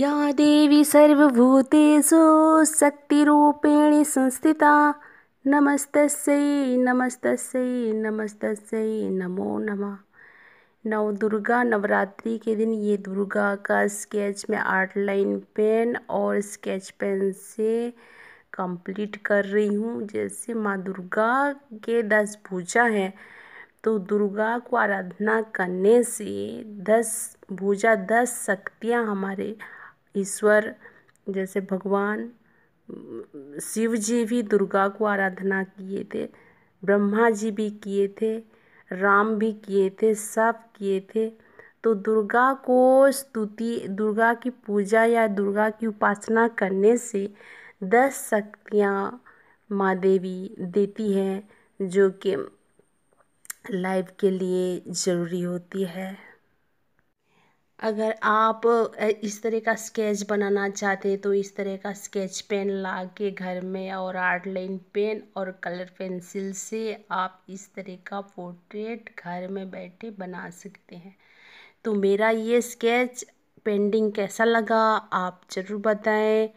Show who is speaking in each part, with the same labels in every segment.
Speaker 1: या देवी
Speaker 2: सर्वभूतेषु शक्तिरूपेण संस्थिता नमस्तस्यै नमस्तस्यै नमस्तस्यै नमो नमः नव दुर्गा नवरात्रि के दिन ये दुर्गा का स्केच में आर्ट लाइन पेन और स्केच पेन से कंप्लीट कर रही हूँ जैसे माँ दुर्गा के दस भुजा हैं तो दुर्गा को आराधना करने से दस भुजा दस शक्तियाँ हमारे ईश्वर जैसे भगवान शिव जी भी दुर्गा को आराधना किए थे ब्रह्मा जी भी किए थे राम भी किए थे सब किए थे तो दुर्गा को स्तुति दुर्गा की पूजा या दुर्गा की उपासना करने से दस शक्तियाँ माँ देवी देती हैं जो कि लाइफ के लिए ज़रूरी होती है अगर आप इस तरह का स्केच बनाना चाहते हैं तो इस तरह का स्केच पेन ला के घर में और आर्ट लाइन पेन और कलर पेंसिल से आप इस तरह का पोर्ट्रेट घर में बैठे बना सकते हैं तो मेरा ये स्केच पेंडिंग कैसा लगा आप ज़रूर बताएं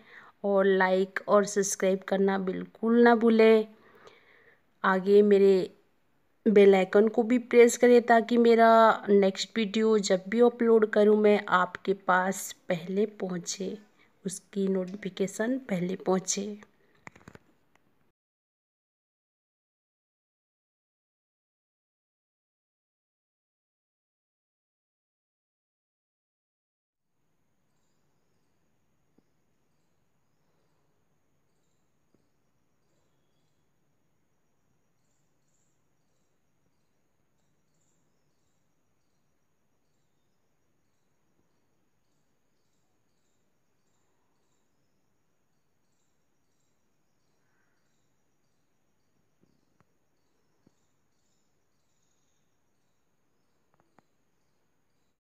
Speaker 2: और लाइक और सब्सक्राइब करना बिल्कुल ना भूलें आगे मेरे बेल आइकन को भी प्रेस करें ताकि मेरा नेक्स्ट वीडियो जब भी अपलोड करूं मैं आपके पास पहले पहुंचे उसकी
Speaker 1: नोटिफिकेशन पहले पहुंचे